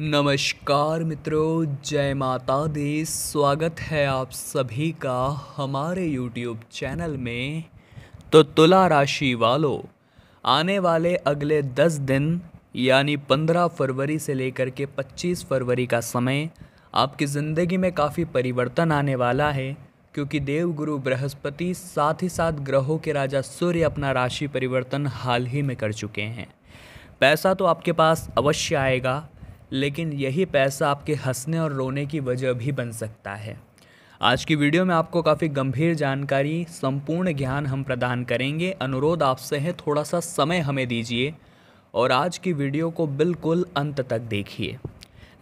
नमस्कार मित्रों जय माता दी स्वागत है आप सभी का हमारे यूट्यूब चैनल में तो तुला राशि वालों आने वाले अगले दस दिन यानी पंद्रह फरवरी से लेकर के पच्चीस फरवरी का समय आपकी ज़िंदगी में काफ़ी परिवर्तन आने वाला है क्योंकि देवगुरु बृहस्पति साथ ही साथ ग्रहों के राजा सूर्य अपना राशि परिवर्तन हाल ही में कर चुके हैं पैसा तो आपके पास अवश्य आएगा लेकिन यही पैसा आपके हंसने और रोने की वजह भी बन सकता है आज की वीडियो में आपको काफ़ी गंभीर जानकारी संपूर्ण ज्ञान हम प्रदान करेंगे अनुरोध आपसे है थोड़ा सा समय हमें दीजिए और आज की वीडियो को बिल्कुल अंत तक देखिए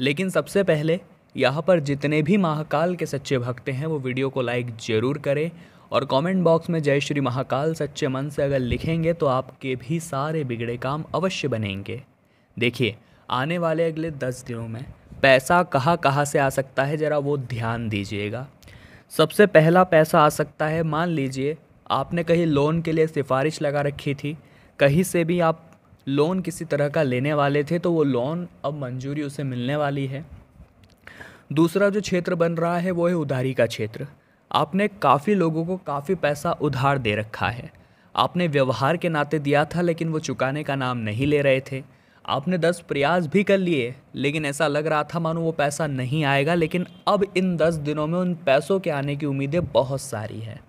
लेकिन सबसे पहले यहाँ पर जितने भी महाकाल के सच्चे भक्त हैं वो वीडियो को लाइक ज़रूर करें और कमेंट बॉक्स में जय श्री महाकाल सच्चे मन से अगर लिखेंगे तो आपके भी सारे बिगड़े काम अवश्य बनेंगे देखिए आने वाले अगले दस दिनों में पैसा कहाँ कहाँ से आ सकता है ज़रा वो ध्यान दीजिएगा सबसे पहला पैसा आ सकता है मान लीजिए आपने कहीं लोन के लिए सिफारिश लगा रखी थी कहीं से भी आप लोन किसी तरह का लेने वाले थे तो वो लोन अब मंजूरी उसे मिलने वाली है दूसरा जो क्षेत्र बन रहा है वो है उधारी का क्षेत्र आपने काफ़ी लोगों को काफ़ी पैसा उधार दे रखा है आपने व्यवहार के नाते दिया था लेकिन वो चुकाने का नाम नहीं ले रहे थे आपने दस प्रयास भी कर लिए लेकिन ऐसा लग रहा था मानो वो पैसा नहीं आएगा लेकिन अब इन दस दिनों में उन पैसों के आने की उम्मीदें बहुत सारी हैं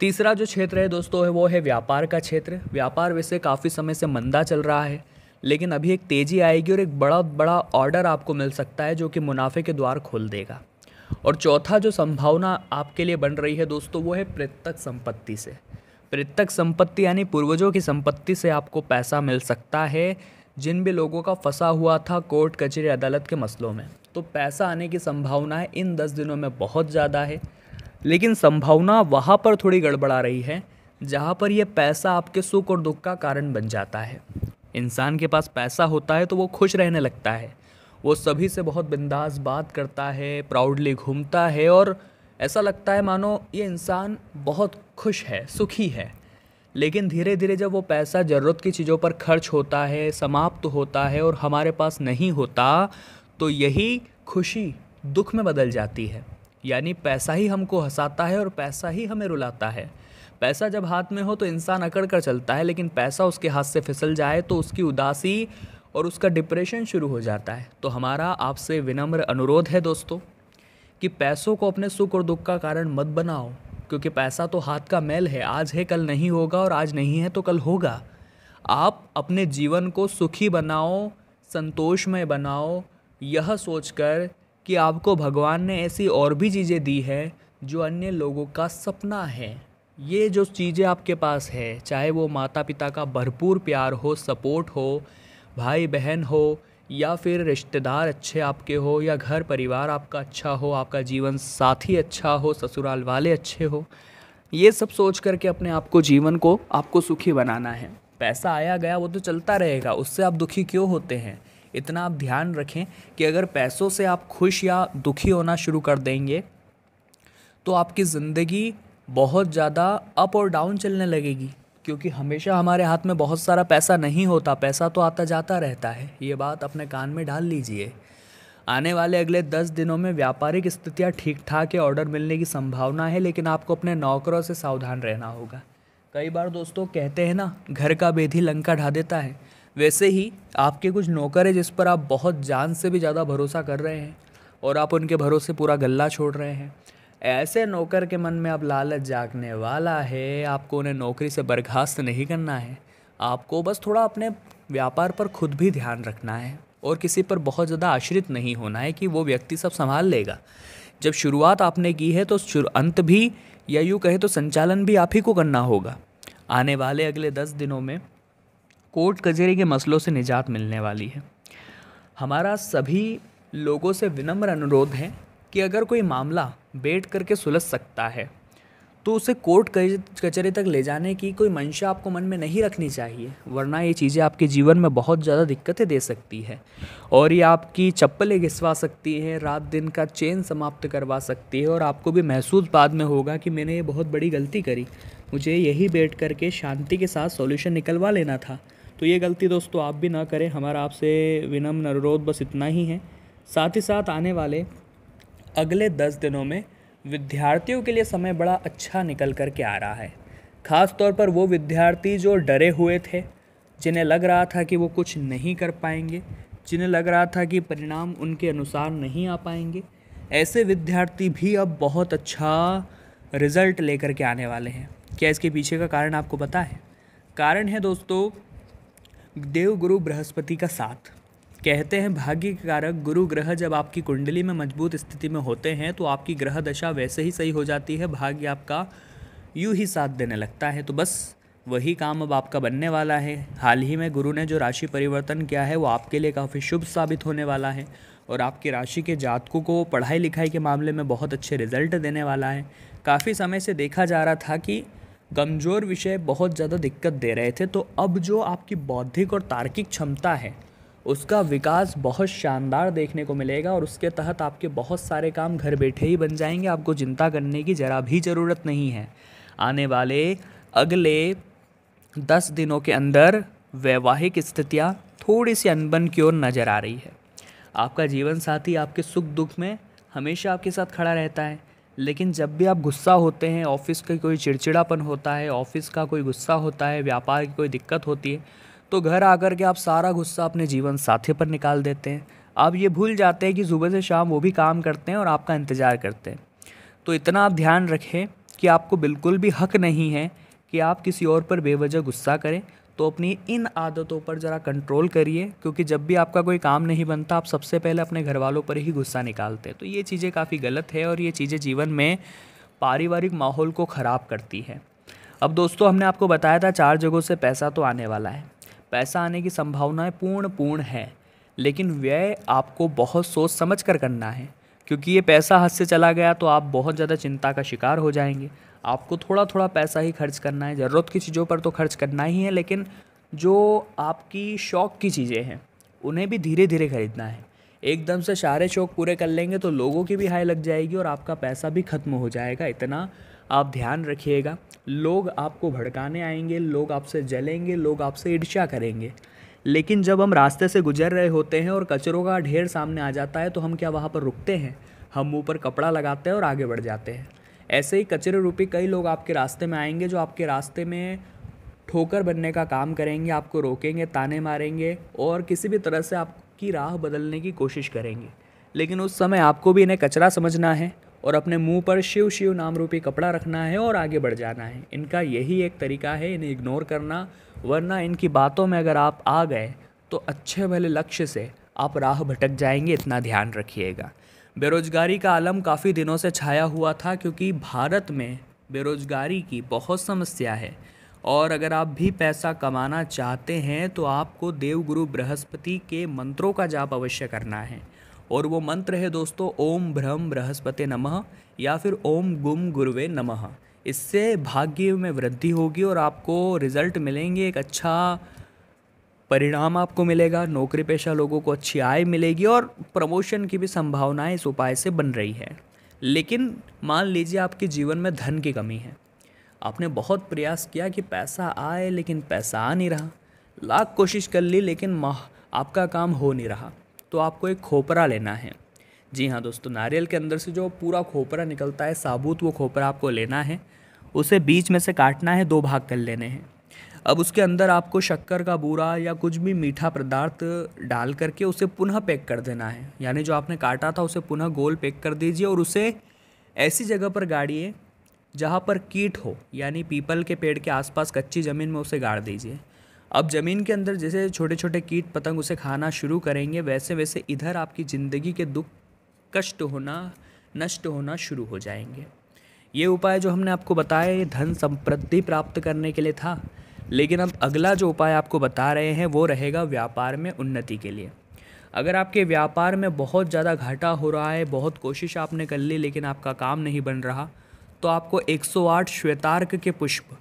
तीसरा जो क्षेत्र है दोस्तों है वो है व्यापार का क्षेत्र व्यापार वैसे काफ़ी समय से मंदा चल रहा है लेकिन अभी एक तेज़ी आएगी और एक बड़ा बड़ा ऑर्डर आपको मिल सकता है जो कि मुनाफे के द्वार खोल देगा और चौथा जो संभावना आपके लिए बन रही है दोस्तों वो है पृथक संपत्ति से पृथक संपत्ति यानी पूर्वजों की संपत्ति से आपको पैसा मिल सकता है जिन भी लोगों का फंसा हुआ था कोर्ट कचहरी अदालत के मसलों में तो पैसा आने की है इन दस दिनों में बहुत ज़्यादा है लेकिन संभावना वहाँ पर थोड़ी गड़बड़ा रही है जहाँ पर यह पैसा आपके सुख और दुख का कारण बन जाता है इंसान के पास पैसा होता है तो वो खुश रहने लगता है वो सभी से बहुत बिंदास बात करता है प्राउडली घूमता है और ऐसा लगता है मानो ये इंसान बहुत खुश है सुखी है लेकिन धीरे धीरे जब वो पैसा ज़रूरत की चीज़ों पर खर्च होता है समाप्त तो होता है और हमारे पास नहीं होता तो यही खुशी दुख में बदल जाती है यानी पैसा ही हमको हंसाता है और पैसा ही हमें रुलाता है पैसा जब हाथ में हो तो इंसान अकड़ कर चलता है लेकिन पैसा उसके हाथ से फिसल जाए तो उसकी उदासी और उसका डिप्रेशन शुरू हो जाता है तो हमारा आपसे विनम्र अनुरोध है दोस्तों कि पैसों को अपने सुख और दुख का कारण मत बनाओ क्योंकि पैसा तो हाथ का मैल है आज है कल नहीं होगा और आज नहीं है तो कल होगा आप अपने जीवन को सुखी बनाओ संतोषमय बनाओ यह सोचकर कि आपको भगवान ने ऐसी और भी चीज़ें दी है जो अन्य लोगों का सपना है ये जो चीज़ें आपके पास है चाहे वो माता पिता का भरपूर प्यार हो सपोर्ट हो भाई बहन हो या फिर रिश्तेदार अच्छे आपके हो या घर परिवार आपका अच्छा हो आपका जीवन साथी अच्छा हो ससुराल वाले अच्छे हो ये सब सोच करके अपने आप को जीवन को आपको सुखी बनाना है पैसा आया गया वो तो चलता रहेगा उससे आप दुखी क्यों होते हैं इतना आप ध्यान रखें कि अगर पैसों से आप खुश या दुखी होना शुरू कर देंगे तो आपकी ज़िंदगी बहुत ज़्यादा अप और डाउन चलने लगेगी क्योंकि हमेशा हमारे हाथ में बहुत सारा पैसा नहीं होता पैसा तो आता जाता रहता है ये बात अपने कान में डाल लीजिए आने वाले अगले दस दिनों में व्यापारिक स्थितियाँ ठीक ठाक है ऑर्डर मिलने की संभावना है लेकिन आपको अपने नौकरों से सावधान रहना होगा कई बार दोस्तों कहते हैं ना घर का बेधी लंका ढा देता है वैसे ही आपके कुछ नौकर है जिस पर आप बहुत जान से भी ज़्यादा भरोसा कर रहे हैं और आप उनके भरोसे पूरा गला छोड़ रहे हैं ऐसे नौकर के मन में अब लालच जागने वाला है आपको उन्हें नौकरी से बर्खास्त नहीं करना है आपको बस थोड़ा अपने व्यापार पर खुद भी ध्यान रखना है और किसी पर बहुत ज़्यादा आश्रित नहीं होना है कि वो व्यक्ति सब संभाल लेगा जब शुरुआत आपने की है तो अंत भी या यूँ कहे तो संचालन भी आप ही को करना होगा आने वाले अगले दस दिनों में कोर्ट कचहरी के मसलों से निजात मिलने वाली है हमारा सभी लोगों से विनम्र अनुरोध है कि अगर कोई मामला बैठ करके सुलझ सकता है तो उसे कोर्ट कचहरी तक ले जाने की कोई मंशा आपको मन में नहीं रखनी चाहिए वरना ये चीज़ें आपके जीवन में बहुत ज़्यादा दिक्कतें दे सकती है और ये आपकी चप्पलें घिसवा सकती है रात दिन का चेन समाप्त करवा सकती है और आपको भी महसूस बाद में होगा कि मैंने ये बहुत बड़ी गलती करी मुझे यही बैठ करके शांति के साथ सॉल्यूशन निकलवा लेना था तो ये गलती दोस्तों आप भी ना करें हमारा आपसे विनम्र अनुरोध बस इतना ही है साथ ही साथ आने वाले अगले दस दिनों में विद्यार्थियों के लिए समय बड़ा अच्छा निकल कर के आ रहा है ख़ास तौर पर वो विद्यार्थी जो डरे हुए थे जिन्हें लग रहा था कि वो कुछ नहीं कर पाएंगे जिन्हें लग रहा था कि परिणाम उनके अनुसार नहीं आ पाएंगे ऐसे विद्यार्थी भी अब बहुत अच्छा रिज़ल्ट लेकर के आने वाले हैं क्या इसके पीछे का कारण आपको पता है कारण है दोस्तों देवगुरु बृहस्पति का साथ कहते हैं भाग्य के कारक गुरु ग्रह जब आपकी कुंडली में मजबूत स्थिति में होते हैं तो आपकी ग्रह दशा वैसे ही सही हो जाती है भाग्य आपका यूँ ही साथ देने लगता है तो बस वही काम अब आपका बनने वाला है हाल ही में गुरु ने जो राशि परिवर्तन किया है वो आपके लिए काफ़ी शुभ साबित होने वाला है और आपकी राशि के जातकों को पढ़ाई लिखाई के मामले में बहुत अच्छे रिजल्ट देने वाला है काफ़ी समय से देखा जा रहा था कि कमज़ोर विषय बहुत ज़्यादा दिक्कत दे रहे थे तो अब जो आपकी बौद्धिक और तार्किक क्षमता है उसका विकास बहुत शानदार देखने को मिलेगा और उसके तहत आपके बहुत सारे काम घर बैठे ही बन जाएंगे आपको चिंता करने की ज़रा भी ज़रूरत नहीं है आने वाले अगले दस दिनों के अंदर वैवाहिक स्थितियाँ थोड़ी सी अनबन की ओर नज़र आ रही है आपका जीवन साथी आपके सुख दुख में हमेशा आपके साथ खड़ा रहता है लेकिन जब भी आप गुस्सा होते हैं ऑफिस का कोई चिड़चिड़ापन होता है ऑफिस का कोई गुस्सा होता है व्यापार की कोई दिक्कत होती है तो घर आकर के आप सारा गुस्सा अपने जीवन साथी पर निकाल देते हैं आप ये भूल जाते हैं कि सुबह से शाम वो भी काम करते हैं और आपका इंतज़ार करते हैं तो इतना आप ध्यान रखें कि आपको बिल्कुल भी हक नहीं है कि आप किसी और पर बेवजह गुस्सा करें तो अपनी इन आदतों पर ज़रा कंट्रोल करिए क्योंकि जब भी आपका कोई काम नहीं बनता आप सबसे पहले अपने घर वालों पर ही गुस्सा निकालते हैं तो ये चीज़ें काफ़ी गलत है और ये चीज़ें जीवन में पारिवारिक माहौल को ख़राब करती है अब दोस्तों हमने आपको बताया था चार जगहों से पैसा तो आने वाला है पैसा आने की संभावनाएं पूर्ण पूर्ण है लेकिन व्यय आपको बहुत सोच समझ कर करना है क्योंकि ये पैसा हाथ से चला गया तो आप बहुत ज़्यादा चिंता का शिकार हो जाएंगे आपको थोड़ा थोड़ा पैसा ही खर्च करना है ज़रूरत की चीज़ों पर तो खर्च करना ही है लेकिन जो आपकी शौक़ की चीज़ें हैं उन्हें भी धीरे धीरे खरीदना है एकदम से सारे शौक पूरे कर लेंगे तो लोगों की भी हाई लग जाएगी और आपका पैसा भी ख़त्म हो जाएगा इतना आप ध्यान रखिएगा लोग आपको भड़काने आएंगे लोग आपसे जलेंगे लोग आपसे ईर्ष्या करेंगे लेकिन जब हम रास्ते से गुजर रहे होते हैं और कचरों का ढेर सामने आ जाता है तो हम क्या वहाँ पर रुकते हैं हम मुँह पर कपड़ा लगाते हैं और आगे बढ़ जाते हैं ऐसे ही कचरे रूपी कई लोग आपके रास्ते में आएंगे जो आपके रास्ते में ठोकर बनने का काम करेंगे आपको रोकेंगे ताने मारेंगे और किसी भी तरह से आपकी राह बदलने की कोशिश करेंगे लेकिन उस समय आपको भी इन्हें कचरा समझना है और अपने मुंह पर शिव शिव नाम रूपी कपड़ा रखना है और आगे बढ़ जाना है इनका यही एक तरीका है इन्हें इग्नोर करना वरना इनकी बातों में अगर आप आ गए तो अच्छे भले लक्ष्य से आप राह भटक जाएंगे इतना ध्यान रखिएगा बेरोजगारी का आलम काफ़ी दिनों से छाया हुआ था क्योंकि भारत में बेरोजगारी की बहुत समस्या है और अगर आप भी पैसा कमाना चाहते हैं तो आपको देवगुरु बृहस्पति के मंत्रों का जाप अवश्य करना है और वो मंत्र है दोस्तों ओम ब्रह्म बृहस्पति नमः या फिर ओम गुम गुरुवे नमः इससे भाग्य में वृद्धि होगी और आपको रिज़ल्ट मिलेंगे एक अच्छा परिणाम आपको मिलेगा नौकरी पेशा लोगों को अच्छी आय मिलेगी और प्रमोशन की भी संभावनाएं इस उपाय से बन रही है लेकिन मान लीजिए आपके जीवन में धन की कमी है आपने बहुत प्रयास किया कि पैसा आए लेकिन पैसा आ नहीं रहा लाख कोशिश कर ली लेकिन माह आपका काम हो नहीं रहा तो आपको एक खोपरा लेना है जी हाँ दोस्तों नारियल के अंदर से जो पूरा खोपरा निकलता है साबुत वो खोपरा आपको लेना है उसे बीच में से काटना है दो भाग कर लेने हैं अब उसके अंदर आपको शक्कर का बूरा या कुछ भी मीठा पदार्थ डाल करके उसे पुनः पैक कर देना है यानी जो आपने काटा था उसे पुनः गोल पैक कर दीजिए और उसे ऐसी जगह पर गाड़िए जहाँ पर कीट हो यानी पीपल के पेड़ के आसपास कच्ची ज़मीन में उसे गाड़ दीजिए अब ज़मीन के अंदर जैसे छोटे छोटे कीट पतंग उसे खाना शुरू करेंगे वैसे वैसे इधर आपकी ज़िंदगी के दुख कष्ट होना नष्ट होना शुरू हो जाएंगे ये उपाय जो हमने आपको बताया ये धन समृद्धि प्राप्त करने के लिए था लेकिन अब अगला जो उपाय आपको बता रहे हैं वो रहेगा व्यापार में उन्नति के लिए अगर आपके व्यापार में बहुत ज़्यादा घाटा हो रहा है बहुत कोशिश आपने कर ली लेकिन आपका काम नहीं बन रहा तो आपको 108 श्वेतार्क के पुष्प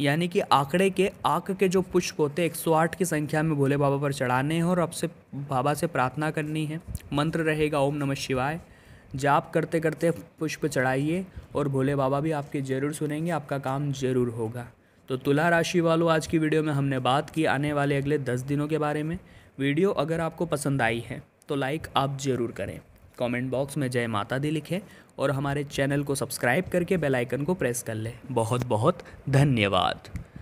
यानी कि आंकड़े के आंक के जो पुष्प होते हैं एक सौ आठ की संख्या में भोले बाबा पर चढ़ाने हैं और आपसे बाबा से प्रार्थना करनी है मंत्र रहेगा ओम नमः शिवाय जाप करते करते पुष्प चढ़ाइए और भोले बाबा भी आपके ज़रूर सुनेंगे आपका काम जरूर होगा तो तुला राशि वालों आज की वीडियो में हमने बात की आने वाले अगले दस दिनों के बारे में वीडियो अगर आपको पसंद आई है तो लाइक आप ज़रूर करें कमेंट बॉक्स में जय माता दी लिखें और हमारे चैनल को सब्सक्राइब करके बेल आइकन को प्रेस कर लें बहुत बहुत धन्यवाद